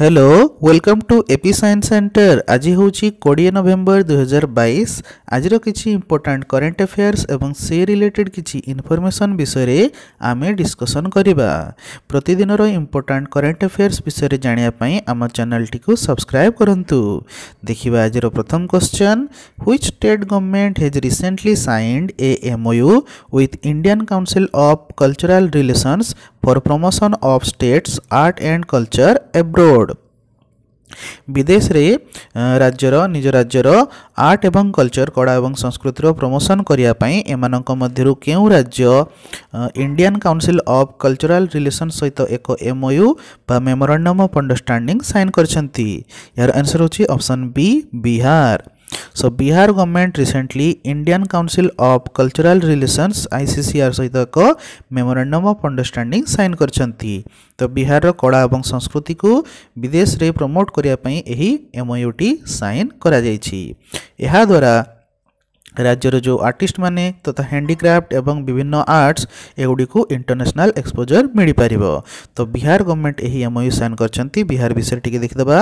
Hello welcome to AP science centre आज हूँ कोड़े नवेम्बर दुईहजार बैस आज कि इंपोर्टाट करेन्ट अफेयर्स और से रिलेटेड किसी इनफर्मेसन विषय आम डिस्कसन करवा प्रतिदिन इंपोर्टाट करेन्ट अफेयर्स विषय जानापी आम चैनल टी सब्सक्राइब करूँ देखा आज प्रथम question which state government has recently signed a MOU with Indian council of cultural relations for promotion of states art and culture abroad ବିଦେଶରେ ରାଜ୍ୟର ନିଜ ରାଜ୍ୟର ଆର୍ଟ ଏବଂ କଲଚର କଳା ଏବଂ ସଂସ୍କୃତିର ପ୍ରମୋସନ୍ କରିବା ପାଇଁ ଏମାନଙ୍କ ମଧ୍ୟରୁ କେଉଁ ରାଜ୍ୟ Indian council of cultural relation ସହିତ ଏକ ଏମ୍ଓୟୁ ବା ମେମୋରାଣ୍ଡମ୍ ଅଫ୍ ଅଣ୍ଡରଷ୍ଟାଣ୍ଡିଂ ସାଇନ୍ କରିଛନ୍ତି ଏହାର ଆନ୍ସର୍ ହେଉଛି option B Bihar So Bihar government recently Indian Council of Cultural Relations ICCR सहित ଏକ memorandum of understanding sign କରିଛନ୍ତି ତ ବିହାରର କଳା ଏବଂ ସଂସ୍କୃତିକୁ ବିଦେଶରେ ପ୍ରମୋଟ୍ କରିବା ପାଇଁ ଏହି MOUଟି ସାଇନ୍ କରାଯାଇଛି ଏହାଦ୍ୱାରା ରାଜ୍ୟର ଯେଉଁ ଆର୍ଟିଷ୍ଟମାନେ ତଥା ହ୍ୟାଣ୍ଡିକ୍ରାଫ୍ଟ ଏବଂ ବିଭିନ୍ନ ଆର୍ଟସ୍ ଏଗୁଡ଼ିକୁ ଇଣ୍ଟରନ୍ୟାସନାଲ୍ ଏକ୍ସପୋଜର୍ ମିଳିପାରିବ ତ ବିହାର ଗଭର୍ଣ୍ଣମେଣ୍ଟ ଏହି ଏମ୍ଓୟୁ ସାଇନ୍ କରିଛନ୍ତି ବିହାର ବିଷୟରେ ଟିକେ ଦେଖିଦେବା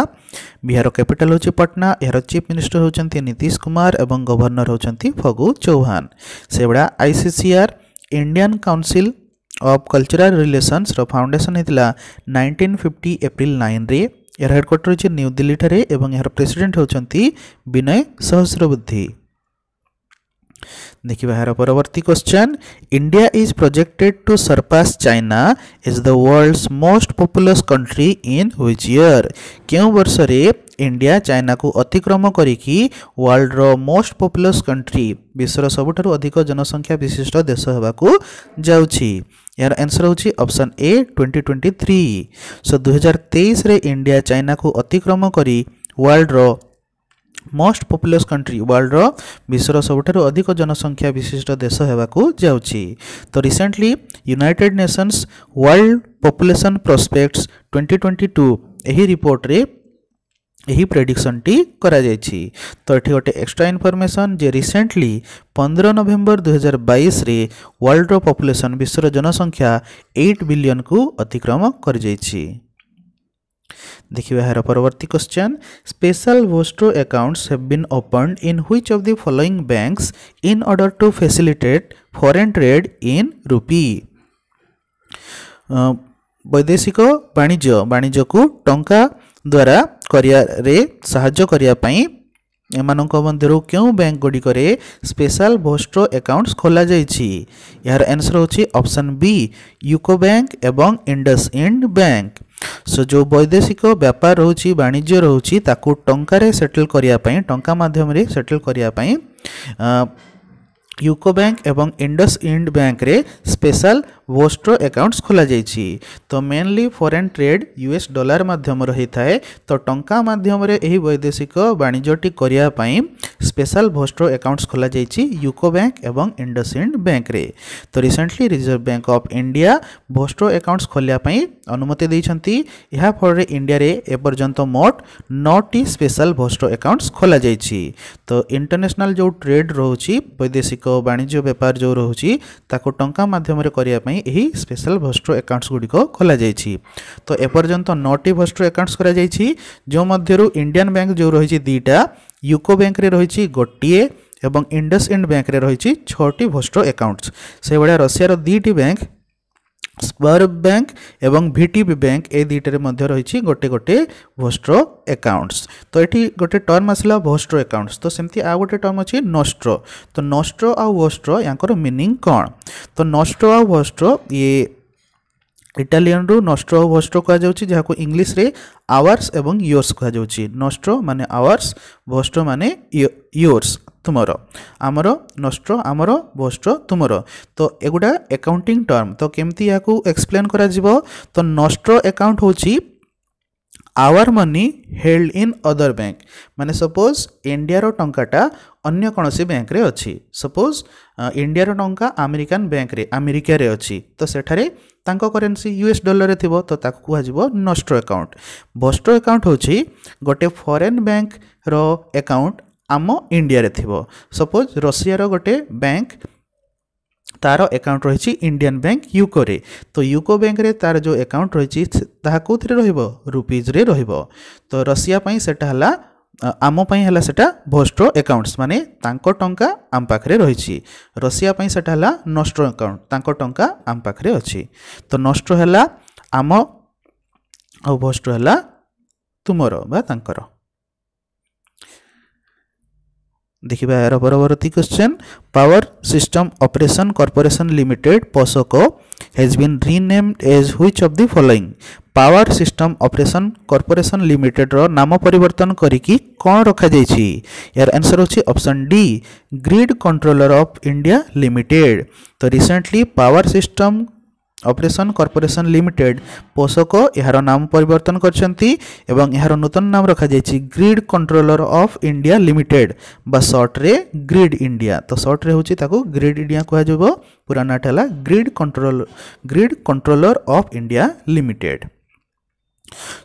ବିହାର କ୍ୟାପିଟାଲ୍ ହେଉଛି ପଟନା ଏହାର ଚିଫ୍ ମିନିଷ୍ଟର ହେଉଛନ୍ତି ନୀତିଶ କୁମାର ଏବଂ ଗଭର୍ଣ୍ଣର ହେଉଛନ୍ତି ଫଗୁ ଚୌହାନ ସେଭଳିଆ ICCR Indian council of cultural ରିଲେସନ୍ସର ଫାଉଣ୍ଡେସନ୍ ହେଇଥିଲା ନାଇଣ୍ଟିନ୍ ଫିଫ୍ଟି ଏପ୍ରିଲ ନାଇନ୍ରେ ଏହାର ହେଡ଼କ୍ୱାର୍ଟର ହେଉଛି ନ୍ୟୁ ଦିଲ୍ଲୀଠାରେ ଏବଂ ଏହାର ପ୍ରେସିଡେଣ୍ଟ ହେଉଛନ୍ତି ବିନୟ ସହସ୍ରବୁଦ୍ଧି ଦେଖିବା ଏହାର ପରବର୍ତ୍ତୀ question India is projected to surpass China is the world's most populous country in which year କେଉଁ ବର୍ଷରେ ଇଣ୍ଡିଆ ଚାଇନାକୁ ଅତିକ୍ରମ କରିକି ୱାର୍ଲଡର ମୋଷ୍ଟ ପପୁଲସ୍ କଣ୍ଟ୍ରି ବିଶ୍ୱର ସବୁଠାରୁ ଅଧିକ ଜନସଂଖ୍ୟା ବିଶିଷ୍ଟ ଦେଶ ହେବାକୁ ଯାଉଛି ଏହାର ଆନ୍ସର ହେଉଛି option A twenty twenty three so ଦୁଇହଜାର ତେଇଶରେ ଇଣ୍ଡିଆ ଚାଇନାକୁ ଅତିକ୍ରମ କରି ୱାର୍ଲଡର ମୋଷ୍ଟ ପପୁଲସ୍ କଣ୍ଟ୍ରି ୱାର୍ଲଡ଼ର ବିଶ୍ୱର ସବୁଠାରୁ ଅଧିକ ଜନସଂଖ୍ୟା ବିଶିଷ୍ଟ ଦେଶ ହେବାକୁ ଯାଉଛି ତ recently United Nations world population prospects twenty twenty two ଏହି ରିପୋର୍ଟରେ ଏହି ପ୍ରେଡ଼ିକ୍ସନ୍ଟି କରାଯାଇଛି ତ ଏଠି ଗୋଟେ ଏକ୍ସଟ୍ରା ଇନଫର୍ମେସନ୍ ଯେ ରିସେଣ୍ଟଲି ପନ୍ଦର ନଭେମ୍ବର ଦୁଇହଜାର ବାଇଶରେ ୱାର୍ଲଡ଼ର ପପୁଲେସନ୍ ବିଶ୍ୱର ଜନସଂଖ୍ୟା ଏଇଟ୍ ବିଲିୟନ୍କୁ ଅତିକ୍ରମ କରିଯାଇଛି देखिए यार परवर्ती question special vostro accounts have been open in which of the following banks in order to facilitate foreign trade in rupee ବୈଦେଶିକ ବାଣିଜ୍ୟ ବାଣିଜ୍ୟକୁ ଟଙ୍କା ଦ୍ୱାରା କରିବାରେ ସାହାଯ୍ୟ କରିବା ପାଇଁ ଏମାନଙ୍କ ମଧ୍ୟରୁ କେଉଁ ବ୍ୟାଙ୍କ ଗୁଡ଼ିକରେ ସ୍ପେଶାଲ ଭୋଷ୍ଟ୍ରୋ ଆକାଉଣ୍ଟସ୍ ଖୋଲାଯାଇଛି ଏହାର ଆନ୍ସର୍ ହେଉଛି ଅପସନ୍ ବି ୟୁକୋ ବ୍ୟାଙ୍କ ଏବଂ ଇଣ୍ଡସ୍ ଇଣ୍ଡ ବ୍ୟାଙ୍କ ସୋ ଯେଉଁ ବୈଦେଶିକ ବ୍ୟାପାର ରହୁଛି ବାଣିଜ୍ୟ ରହୁଛି ତାକୁ ଟଙ୍କାରେ ସେଟଲ୍ କରିବା ପାଇଁ ଟଙ୍କା ମାଧ୍ୟମରେ ସେଟଲ୍ କରିବା ପାଇଁ ୟୁକୋ ବ୍ୟାଙ୍କ ଏବଂ ଇଣ୍ଡସ୍ ଇଣ୍ଡ ବ୍ୟାଙ୍କରେ ସ୍ପେଶାଲ ବୋଷ୍ଟର ଆକାଉଣ୍ଟସ୍ ଖୋଲାଯାଇଛି ତ mainly foreign trade US dollar ମାଧ୍ୟମ ରହିଥାଏ ତ ଟଙ୍କା ମାଧ୍ୟମରେ ଏହି ବୈଦେଶିକ ବାଣିଜ୍ୟଟି କରିବା ପାଇଁ ସ୍ପେଶାଲ ଭୋଷ୍ଟର ଆକାଉଣ୍ଟସ୍ ଖୋଲାଯାଇଛି ୟୁକୋ ବ୍ୟାଙ୍କ ଏବଂ ଇଣ୍ଡସ୍ଇଣ୍ଡ ବ୍ୟାଙ୍କରେ ତ recently Reserve Bank of India vostro accounts ଖୋଲିବା ପାଇଁ ଅନୁମତି ଦେଇଛନ୍ତି ଏହାଫଳରେ ଇଣ୍ଡିଆରେ ଏପର୍ଯ୍ୟନ୍ତ ମୋଟ ନଅଟି ସ୍ପେଶାଲ ଭୋଷ୍ଟର ଆକାଉଣ୍ଟସ୍ ଖୋଲାଯାଇଛି ତ ଇଣ୍ଟରନ୍ୟାସନାଲ୍ ଯେଉଁ ଟ୍ରେଡ୍ ରହୁଛି ବୈଦେଶିକ ବାଣିଜ୍ୟ ବେପାର ଯେଉଁ ରହୁଛି ତାକୁ ଟଙ୍କା ମାଧ୍ୟମରେ କରିବା ପାଇଁ ଏହି ସ୍ପେଶାଲ ଭଷ୍ଟ୍ରୋ ଆକାଉଣ୍ଟସ୍ ଗୁଡ଼ିକ ଖୋଲାଯାଇଛି ତ ଏପର୍ଯ୍ୟନ୍ତ ନଅଟି ଭଷ୍ଟ୍ରୋ ଆକାଉଣ୍ଟସ୍ କରାଯାଇଛି ଯେଉଁ ମଧ୍ୟରୁ ଇଣ୍ଡିଆନ୍ ବ୍ୟାଙ୍କ ଯେଉଁ ରହିଛି ଦୁଇଟା ୟୁକୋ ବ୍ୟାଙ୍କରେ ରହିଛି ଗୋଟିଏ ଏବଂ ଇଣ୍ଡସ୍ଇଣ୍ଡ ବ୍ୟାଙ୍କରେ ରହିଛି ଛଅଟି ଭଷ୍ଟ୍ରୋ ଆକାଉଣ୍ଟସ୍ ସେହିଭଳିଆ ରଷିଆର ଦୁଇଟି ବ୍ୟାଙ୍କ ସ୍ପର୍ବ ବ୍ୟାଙ୍କ ଏବଂ ଭି ଟି ବି ବ୍ୟାଙ୍କ ଏ ଦୁଇଟାରେ ମଧ୍ୟ ରହିଛି ଗୋଟେ ଗୋଟେ ଭୋଷ୍ଟ୍ରୋ ଆକାଉଣ୍ଟସ୍ ତ ଏଠି ଗୋଟେ ଟର୍ମ ଆସିଲା ଭୋଷ୍ଟ୍ରୋ ଆକାଉଣ୍ଟସ୍ ତ ସେମିତି ଆଉ ଗୋଟେ ଟର୍ମ ଅଛି ନଷ୍ଟ୍ରୋ ତ ନଷ୍ଟ୍ରୋ ଆଉ ଭୋଷ୍ଟ୍ରୋ ୟାଙ୍କର ମିନିଂ କ'ଣ ତ ନଷ୍ଟ୍ରୋ ଆଉ ଭୋଷ୍ଟ୍ରୋ ଇଏ ଇଟାଲିଆନରୁ ନଷ୍ଟ୍ରୋ ଆଉ ଭୋଷ୍ଟ୍ରୋ କୁହାଯାଉଛି ଯାହାକୁ ଇଂଲିଶରେ ଆୱାର୍ସ ଏବଂ ଇୟର୍ସ କୁହାଯାଉଛି ନଷ୍ଟ୍ରୋ ମାନେ ଆୱାର୍ସ ଭୋଷ୍ଟ୍ରୋ ମାନେ ଇୟର୍ସ ତୁମର ଆମର ନଷ୍ଟ ଆମର ବଷ୍ଟ ତୁମର ତ ଏଗୁଡ଼ା ଆକାଉଣ୍ଟିଂ ଟର୍ମ ତ କେମିତି ଏହାକୁ ଏକ୍ସପ୍ଲେନ୍ କରାଯିବ ତ ନଷ୍ଟ ଆକାଉଣ୍ଟ ହେଉଛି our money held in other bank ମାନେ ସପୋଜ୍ ଇଣ୍ଡିଆର ଟଙ୍କାଟା ଅନ୍ୟ କୌଣସି ବ୍ୟାଙ୍କରେ ଅଛି ସପୋଜ୍ ଇଣ୍ଡିଆର ଟଙ୍କା ଆମେରିକାନ୍ ବ୍ୟାଙ୍କରେ ଆମେରିକାରେ ଅଛି ତ ସେଠାରେ ତାଙ୍କ କରେନ୍ସି ୟୁଏସ୍ ଡଲରରେ ଥିବ ତ ତାକୁ କୁହାଯିବ ନଷ୍ଟ ଆକାଉଣ୍ଟ ବଷ୍ଟ ଆକାଉଣ୍ଟ ହେଉଛି ଗୋଟେ ଫରେନ୍ ବ୍ୟାଙ୍କର ଆକାଉଣ୍ଟ ଆମ ଇଣ୍ଡିଆରେ ଥିବ ସପୋଜ୍ ରଷିଆର ଗୋଟେ ବ୍ୟାଙ୍କ তার একাউন্ট রয়েছে ইন্ডিয়ান ব্যাঙ্ক ইউকোরে তো ইউকো ব্যাঙ্করে তার যে একাউন্ট রয়েছে তাহা কোথায় রহব রুপিজরে রহব তো রষিয়া পাই সেটা হল আমপাই হল সেটা ভোস্ট্রো একাউন্টস মানে তাঙ্ক টঙ্কা আম পাখে রয়েছে রষিয়া পাই সেটা হল নষ্ট্রো একাউন্ট তাঙ্ক টঙ্কা আম পাখে অছি তো নষ্ট্রো হল আম আ ভোস্ট্রো হল তুমর বা তাঙ্কর देखा यार परवर्त question power system operation corporation limited POSOCO has been renamed as which of the following power system operation corporation লিমিটেডর নাম পরিবর্তন করিকি কণ রখাযাইছি এর আনসর হচ্ছে option D grid controller of India limited তো recently power system operation corporation limited POSOCO এর নাম পরিবর্তন করছেন এবং এর নূতন নাম যাই grid controller of India limited বা সর্টরে গ্রিড ইন্ডিয়া তো সর্টরে হচ্ছে তাকে গ্রিড ইন্ডিয়া কুহযোগ পুরা নাটা হল grid control grid controller of India limited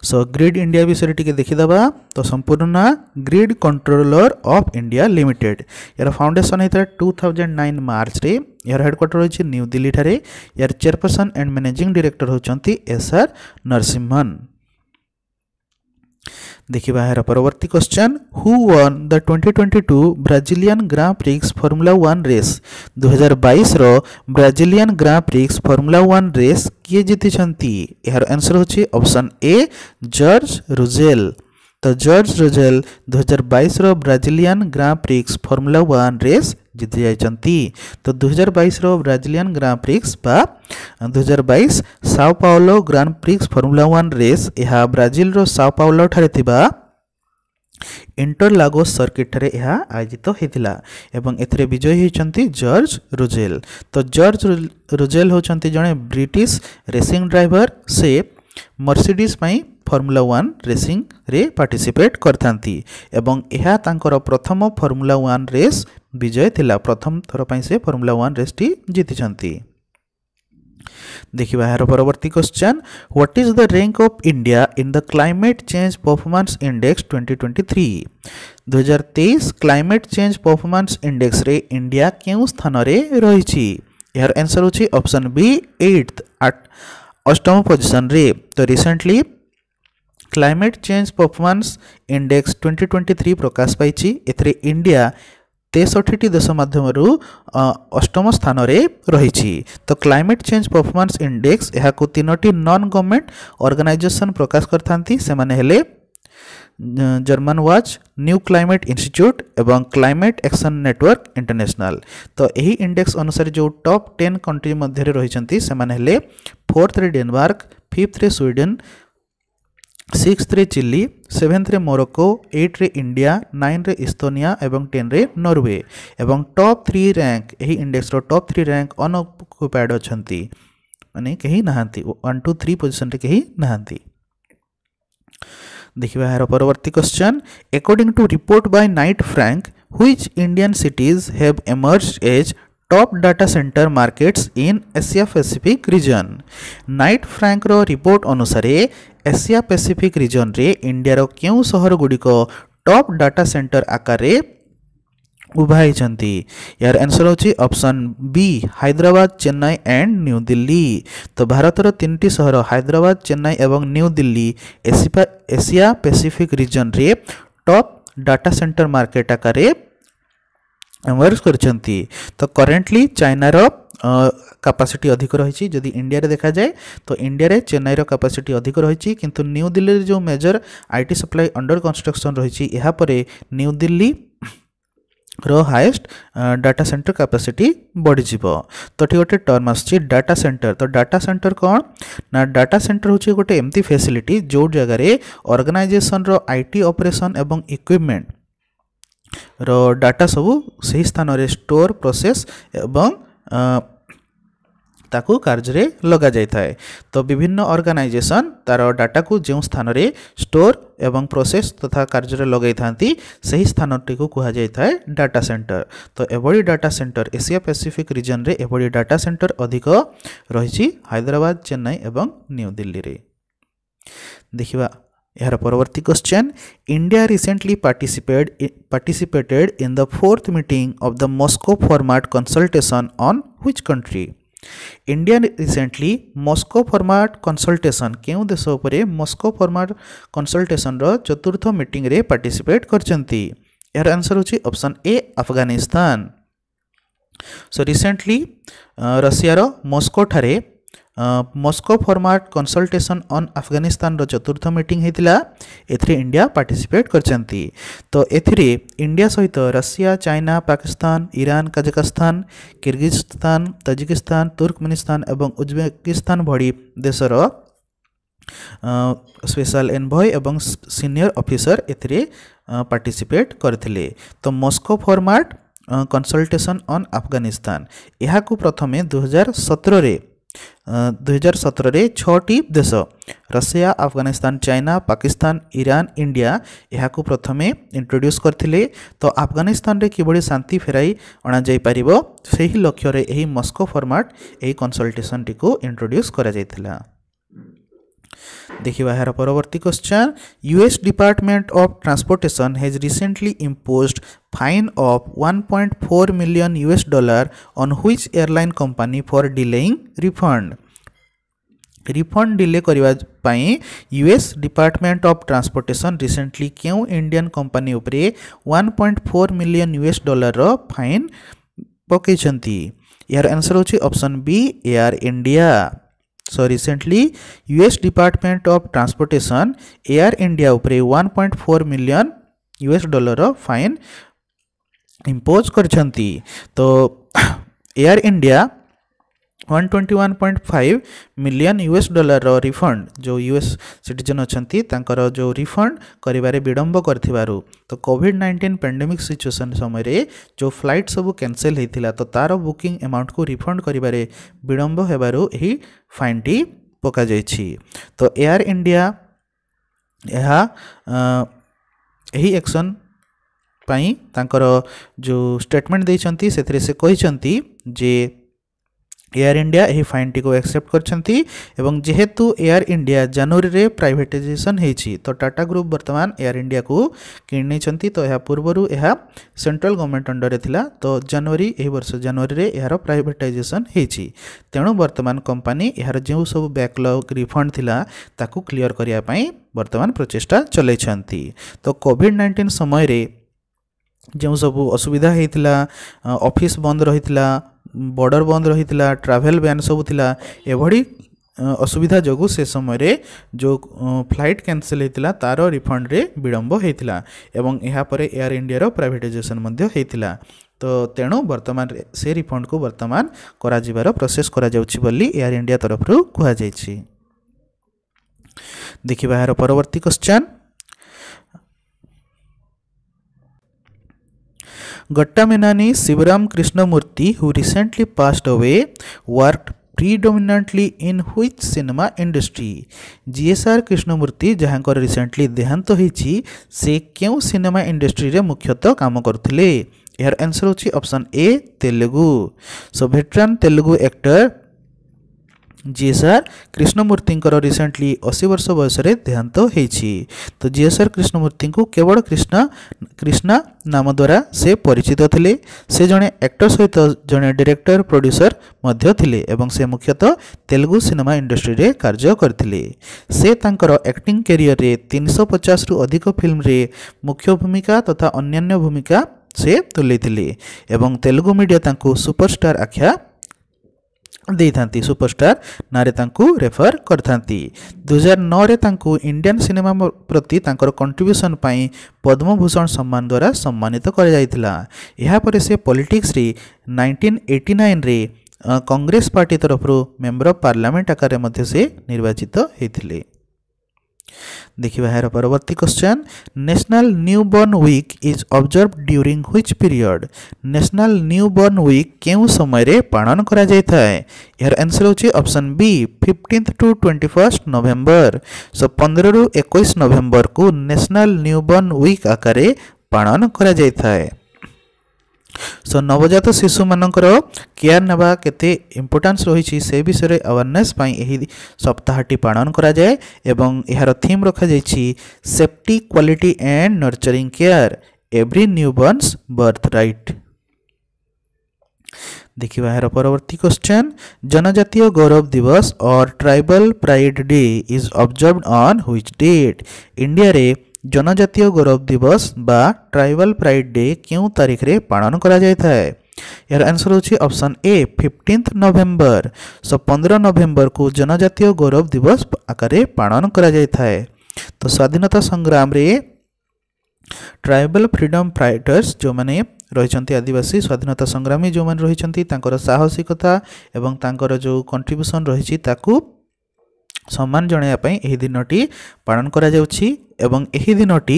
so grid India विषय टी देखीदे तो संपूर्ण ना grid controller of India limited यार फाउंडेसन होता है टू थाउजेंड नाइन मार्च रे यार हेडक्वार्टर रही न्यू दिल्ली ठारे यार चेयरपर्सन एंड मैनेजिंग डायरेक्टर होती एस आर नरसिम्हन देखा यार परवर्त question who won the twenty twenty two Brazilian Grand Prix Formula One race दुईार बैस Brazilian Grand Prix Formula One race किए जीति यार आंसर होची ऑप्शन ए जर्ज रुजेल तो जर्ज रुजेल दुईार बैस Brazilian Grand Prix Formula One race जीति जाती तो दुईार बैस ब्राजिलियन ग्रांड प्रिक्स बा अं, दुईार बैस Sao Paulo Grand Prix Formula One race यह Brazil Sao inter Interlagos circuit ठे आयोजित होता एजयी होती जर्ज रुजेल तो जर्ज रुजेल होती जड़े ब्रिटिश रेसिंग ड्राइवर से ମର୍ସିଡିଜ୍ फर्मूला ଫର୍ମୁଲା ୱାନ୍ ରେସିଂରେ कर प्रथम ଏବଂ वन रेस विजय ଫର୍ମୁଲା प्रथम थरपाई से ଥିଲା वन रेस टी जीति ଫର୍ମୁଲା देखा यार परवर्त question what is the rank of India in the climate change performance index 2023 2023 climate change performance index रे इंडिया के स्थान रही यार आंसर होची ऑप्शन बी 8th अष्टम पोजिशन रे तो recently climate change performance index 2023 प्रकाश पाई इंडिया তেষট্টি দেশ মাধ্যমে অষ্টম স্থানরে রয়েছে তো ক্লাইমেট চেঞ্জ পরফরমান্স ইন্ডেক্স এখন তিনোটি নন গভর্নমেন্ট অর্গানাইজেসন প্রকাশ করে থাকে সে Germanwatch New Climate Institute एवं क्लाइमेट एक्शन नेटवर्क इंटरनेशनल तो यही इंडेक्स अनुसार जो टॉप टेन कंट्री मध्य रही से फोर्थ रे डेनमार्क फिफ्थ रे स्वीडन सिक्स रे चिली सेभेन्थ रे मोरक्को रे इंडिया नाइन रे इस्तोनिया एवं टेन रे नॉर्वे एवं टॉप थ्री रैंक यही इंडेक्स रो टॉप थ्री रैंक अनअक्युपाइड अच्छा मानते कहीं नहाँ वन टू थ्री पोजिशन कहीं नहाँ देखा यार परवर्त question according to report by Knight Frank which Indian cities have emerged as top data center markets in Asia Pacific region? Knight Frank रो report अनुसारे Asia Pacific region रे India रो क्यों शहर गुड़ी को टॉप डाटा सेंटर आकार ଉଭାଇଛନ୍ତି ହୋଇଛନ୍ତି ଏହାର ଆନ୍ସର୍ ହେଉଛି option B Hyderabad Chennai and New Delhi ତ ଭାରତର ତିନିଟି ସହର ହାଇଦ୍ରାବାଦ ଚେନ୍ନାଇ ଏବଂ ନ୍ୟୁ ଦିଲ୍ଲୀ ଏସିପା ଏସିଆ ପେସିଫିକ୍ ରିଜନ୍ରେ ଟପ୍ ଡାଟା ସେଣ୍ଟର ମାର୍କେଟ ଆକାରରେ ଏମର୍ଜ କରିଛନ୍ତି ତ କରେଣ୍ଟଲି ଚାଇନାର ক্যাপাসিটি ଅଧିକ ରହିଛି ଯଦି ଇଣ୍ଡିଆରେ ଦେଖାଯାଏ ତ ଇଣ୍ଡିଆରେ ଚେନ୍ନାଇର କାପାସିଟି ଅଧିକ ରହିଛି କିନ୍ତୁ কিন্তু নিউ দিল্লির যে major IT supply under construction রয়েছে এরপরে নিউ দিল্লি ର ହାଏଷ୍ଟ ଡାଟା ସେଣ୍ଟର କାପାସିଟି ବଢ଼ିଯିବ ତ ଏଠି ଗୋଟେ ଟର୍ମ ଆସୁଛି ଡାଟା ସେଣ୍ଟର ତ ଡାଟା ସେଣ୍ଟର କ'ଣ ନା ଡାଟା ସେଣ୍ଟର ହେଉଛି ଗୋଟେ ଏମିତି ଫେସିଲିଟି ଯେଉଁ ଜାଗାରେ ଅର୍ଗାନାଇଜେସନର ଆଇ ଟି ଅପରେସନ୍ ଏବଂ ଇକ୍ୱିପମେଣ୍ଟ ର ଡାଟା ସବୁ ସେହି ସ୍ଥାନରେ ଷ୍ଟୋର ପ୍ରୋସେସ୍ ଏବଂ ताकु कार्य लग जाए था तो विभिन्न अर्गानाइजेसन तार डाटा को जो स्थान में स्टोर एवं प्रोसेस तथा तो कार्य लगे था स्थानी कहुए डाटा सेन्टर तो एभली data centre Asia Pacific region रे एभली डाटा सेन्टर अधिक रही हाइद्राद चेन्नई एवं न्यू दिल्ली देखा यार परवर्ती question India recently participate participated in the fourth meeting of the Moscow format consultation on which country India recently Moscow format consultation କେଉଁ ଦେଶ ଉପରେ ମସ୍କୋ ଫର୍ମାଟ୍ କନସଲଟେସନ୍ର ଚତୁର୍ଥ ମିଟିଂରେ ପାର୍ଟିସିପେଟ୍ କରିଛନ୍ତି ଏହାର ଆନ୍ସର୍ ହେଉଛି option A Afghanistan so recently ରଷିଆର ମସ୍କୋଠାରେ ମସ୍କୋ ଫର୍ମାଟ୍ କନସଲଟେସନ୍ ଅନ୍ ଆଫଗାନିସ୍ତାନର ଚତୁର୍ଥ ମିଟିଂ ହୋଇଥିଲା ଏଥିରେ ଇଣ୍ଡିଆ ପାର୍ଟିସିପେଟ୍ କରିଛନ୍ତି ତ ଏଥିରେ ଇଣ୍ଡିଆ ସହିତ Russia China Pakistan Iran Kazakhstan Kyrgyzstan Tajikistan Turkmenistan ଏବଂ ଉଜବେକିସ୍ତାନ ଭଳି ଦେଶର ସ୍ପେଶାଲ ଏନଭୟ ଏବଂ ସିନିୟର ଅଫିସର ଏଥିରେ ପାର୍ଟିସିପେଟ୍ କରିଥିଲେ ତ Moscow format consultation on Afghanistan ଏହାକୁ ପ୍ରଥମେ ଦୁଇହଜାର ସତରରେ ଦୁଇହଜାର ସତରରେ ଛଅଟି ଦେଶ Russia Afghanistan China Pakistan Iran India ଏହାକୁ ପ୍ରଥମେ ଇଣ୍ଟ୍ରୋଡ୍ୟୁସ୍ କରିଥିଲେ ତ ଆଫଗାନିସ୍ତାନରେ କିଭଳି ଶାନ୍ତି ଫେରାଇ ଅଣାଯାଇପାରିବ ସେହି ଲକ୍ଷ୍ୟରେ ଏହି ମସ୍କୋ ଫର୍ମାଟ୍ ଏହି କନସଲଟେସନଟିକୁ ଇଣ୍ଟ୍ରୋଡ୍ୟୁସ୍ କରାଯାଇଥିଲା देखा यार परवर्त question US Department of Transportation has recently imposed fine of 1.4 million US dollar on which airline company for delaying refund refund delay करने US Department of Transportation recently क्यों इंडियन कंपनी उपरे 1.4 million US dollar fine पकई यार answer होची option B Air India So recently, US Department of Transportation, Air India, 1.4 million US dollar fine imposed. So, Air India, one twenty one point five million US dollar refund जो US citizen अच्छा जो refund करें विड़ब कर तो Covid nineteen pandemic situation समय रे जो flight सब कैनसल होता तो तार बुकिंग अमाउंट को रिफंड करें विड़ब होवर यह फाइन टी पक तो एयर इंडिया एक्शन पर जो स्टेटमेंट देखते से कहते जे ଏୟାର ଇଣ୍ଡିଆ ଏହି ଫାଇନ୍ଟିକୁ ଆକ୍ସେପ୍ଟ କରିଛନ୍ତି ଏବଂ ଯେହେତୁ ଏୟାର ଇଣ୍ଡିଆ ଜାନୁଆରୀରେ ପ୍ରାଇଭେଟାଇଜେସନ୍ ହେଇଛି ତ ଟାଟା ଗ୍ରୁପ୍ ବର୍ତ୍ତମାନ ଏୟାର ଇଣ୍ଡିଆକୁ କିଣି ନେଇଛନ୍ତି ତ ଏହା ପୂର୍ବରୁ ଏହା ସେଣ୍ଟ୍ରାଲ ଗଭର୍ଣ୍ଣମେଣ୍ଟ ଅଣ୍ଡରରେ ଥିଲା ତ ଜାନୁଆରୀ ଏହି ବର୍ଷ ଜାନୁଆରୀରେ ଏହାର ପ୍ରାଇଭେଟାଇଜେସନ୍ ହେଇଛି ତେଣୁ ବର୍ତ୍ତମାନ କମ୍ପାନୀ ଏହାର ଯେଉଁ ସବୁ ବ୍ୟାକ୍ଲଗ୍ ରିଫଣ୍ଡ ଥିଲା ତାକୁ କ୍ଲିଅର କରିବା ପାଇଁ ବର୍ତ୍ତମାନ ପ୍ରଚେଷ୍ଟା ଚଲାଇଛନ୍ତି ତ କୋଭିଡ଼ ନାଇଣ୍ଟିନ୍ ସମୟରେ ଯେଉଁ ସବୁ ଅସୁବିଧା ହେଇଥିଲା ଅଫିସ୍ ବନ୍ଦ ରହିଥିଲା বর্ডর বন্ধ রহিলা ট্রাভেল ব্যান সবু লা এভাবে অসুবিধা যোগ সে সময় যে ফ্লাইট ক্যানসেল হয়েছিল তার রিফন্ডে বিলম্ব হয়েছিল এবং এরপরে এয়ার ইন্ডিয়ার প্রাইভেটাইজেসন হয়েছিল তো তেণু বর্তমান সে রিফন্ডকু বর্তমান করা যাবার প্রসেস করা যাচ্ছে বলে এয়ার ইন্ডিয়া তরফর কুহযাই দেখিবা এর পরবর্তী question Gattaminani Sivaram Krishnamurti, who recently passed away, worked predominantly in which cinema industry? GSR Krishnamurti, ଯାହାଙ୍କର recently ଦେହାନ୍ତ ହୋଇଛି, ସେ କେଉଁ ସିନେମା ଇଣ୍ଡଷ୍ଟ୍ରିରେ ମୁଖ୍ୟତଃ କାମ କରୁଥିଲେ? ଏହାର ଆନ୍ସର୍ ହେଉଛି option A Telugu so veteran Telugu actor GSR କୃଷ୍ଣମୂର୍ତ୍ତିଙ୍କର ରିସେଣ୍ଟଲି ଅଶୀ ବର୍ଷ ବୟସରେ ଦେହାନ୍ତ ହୋଇଛି ତ ଜିଏସ୍ଆର୍ କୃଷ୍ଣମୂର୍ତ୍ତିଙ୍କୁ କେବଳ କୃଷ୍ଣ କ୍ରିଷ୍ଣା ନାମ ଦ୍ୱାରା ସେ ପରିଚିତ ଥିଲେ ସେ ଜଣେ ଆକ୍ଟର ସହିତ ଜଣେ ଡିରେକ୍ଟର ପ୍ରଡ୍ୟୁସର ମଧ୍ୟ ଥିଲେ ଏବଂ ସେ ମୁଖ୍ୟତଃ ତେଲୁଗୁ ସିନେମା ଇଣ୍ଡଷ୍ଟ୍ରିରେ କାର୍ଯ୍ୟ କରିଥିଲେ ସେ ତାଙ୍କର ଆକ୍ଟିଂ କ୍ୟାରିୟରରେ ତିନିଶହ ପଚାଶରୁ ଅଧିକ ଫିଲ୍ମରେ ମୁଖ୍ୟ ଭୂମିକା ତଥା ଅନ୍ୟାନ୍ୟ ଭୂମିକା ସେ ତୁଲେଇଥିଲେ ଏବଂ ତେଲୁଗୁ ମିଡ଼ିଆ ତାଙ୍କୁ ସୁପରଷ୍ଟାର ଆଖ୍ୟା ଦେଇଥାନ୍ତି ସୁପରଷ୍ଟାର ନାଁରେ ତାଙ୍କୁ ରେଫର କରିଥାନ୍ତି ଦୁଇହଜାର ନଅରେ ତାଙ୍କୁ ଇଣ୍ଡିଆନ୍ ସିନେମା ପ୍ରତି ତାଙ୍କର କଣ୍ଟ୍ରିବ୍ୟୁସନ୍ ପାଇଁ ପଦ୍ମଭୂଷଣ ସମ୍ମାନ ଦ୍ୱାରା ସମ୍ମାନିତ କରାଯାଇଥିଲା ଏହାପରେ ସେ ପଲିଟିକ୍ସରେ ନାଇଣ୍ଟିନ୍ ଏଇଟି ନାଇନ୍ରେ କଂଗ୍ରେସ ପାର୍ଟି ତରଫରୁ ମେମ୍ବର ଅଫ୍ ପାର୍ଲାମେଣ୍ଟ ଆକାରରେ ମଧ୍ୟ ସେ ନିର୍ବାଚିତ ହୋଇଥିଲେ देखा यार परवर्त question national newborn is observe during which period national newborn week के समय पालन करा जाए यार आंसर होची B 15th to first November so पंद्रह एक 21 को ন্যাশনাল न्यू विक् वीक पालन करा সো নবজাত শিশু মানকর কেয়ার নেওয়া কেতে ইম্পর্টান্স রয়েছে সে বিষয়ে আওয়ারনেস পাই এই সপ্তাহটি পালন করা যায় এবং এর থিম রখা যাই safety quality and nurturing care every newborn's birth right देखा यार परवर्त क्वेश्चन जनजातीय गौरव दिवस और tribal pride day is observe on which date India रे জনজাতীয় গৌরব দিবস বা ট্রাইবাল প্রাইড ডে কেউ তারিখে পালন করা যাই থাকে এর আনসর হচ্ছে option A fifteenth November so পনেরো নভেম্বর কু জনজাতীয় গৌরব দিবস আকারে পালন করা যাই থাকে তো স্বাধীনতা সংগ্রামে ট্রাইবাল ফ্রিডম ফাইটর্স যে ରହିଛନ୍ତି ଆଦିବାସୀ ସ୍ୱାଧୀନତା ସଂଗ୍ରାମୀ ଯେଉଁମାନେ ରହିଛନ୍ତି ତାଙ୍କର ସାହସିକତା ଏବଂ ତାଙ୍କର ଯେଉଁ କଣ୍ଟ୍ରିବ୍ୟୁସନ୍ ରହିଛି ତାକୁ সম্মান জনাইয়া এই দিনটি পালন করা যাচ্ছে এবং এই দিনটি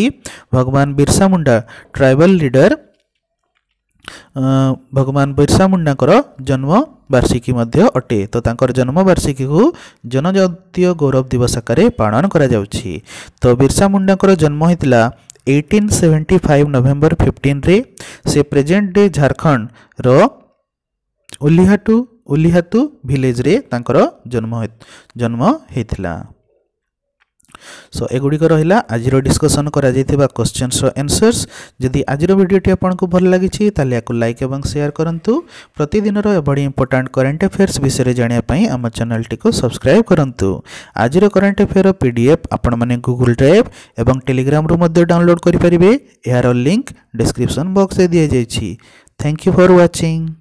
ভগবান বিরসা মুন্ডা ট্রাইবাল লিডর ভগবান বিরসা মুন্ডাঙ্কর জন্ম বার্ষিকী মধ্যে অটে তো তাঁর জন্ম বার্ষিকীকে জনজাতীয় গৌরব দিবস আকারে পালন করা যাচ্ছে তো বিরসা মুন্ডাঙ্কর জন্ম হয়েছিল এইটিন সেভেন্টি ফাইভ নভেম্বর ফিফটিন্রে সে প্রেজেন্ট ডে ঝাড়খণ্ডর উলিহাটু ଉଲିହାତୁ ଭିଲେଜରେ ତାଙ୍କର ଜନ୍ମ ଜନ୍ମ ହୋଇଥିଲା ସୋ ଏଗୁଡ଼ିକ ରହିଲା ଆଜିର ଡିସ୍କସନ୍ କରାଯାଇଥିବା କ୍ୱେଶ୍ଚନ୍ସର ଆନ୍ସର୍ସ ଯଦି ଆଜିର ଭିଡ଼ିଓଟି ଆପଣଙ୍କୁ ଭଲ ଲାଗିଛି ତାହେଲେ ଏହାକୁ ଲାଇକ୍ ଏବଂ ସେୟାର କରନ୍ତୁ ପ୍ରତିଦିନର ଏଭଳି ଇମ୍ପୋର୍ଟାଣ୍ଟ କରେଣ୍ଟ ଆଫେୟାର୍ସ ବିଷୟରେ ଜାଣିବା ପାଇଁ ଆମ ଚ୍ୟାନେଲଟିକୁ ସବସ୍କ୍ରାଇବ୍ କରନ୍ତୁ ଆଜିର କରେଣ୍ଟ ଆଫେୟାର୍ର ପି ଡି ଏଫ୍ ଆପଣମାନେ ଗୁଗୁଲ୍ ଡ୍ରାଇଭ୍ ଏବଂ ଟେଲିଗ୍ରାମରୁ ମଧ୍ୟ ଡାଉନଲୋଡ଼୍ କରିପାରିବେ ଏହାର ଲିଙ୍କ୍ ଡିସ୍କ୍ରିପ୍ସନ୍ ବକ୍ସରେ ଦିଆଯାଇଛି ଥ୍ୟାଙ୍କ ୟୁ ଫର୍ ୱାଚିଂ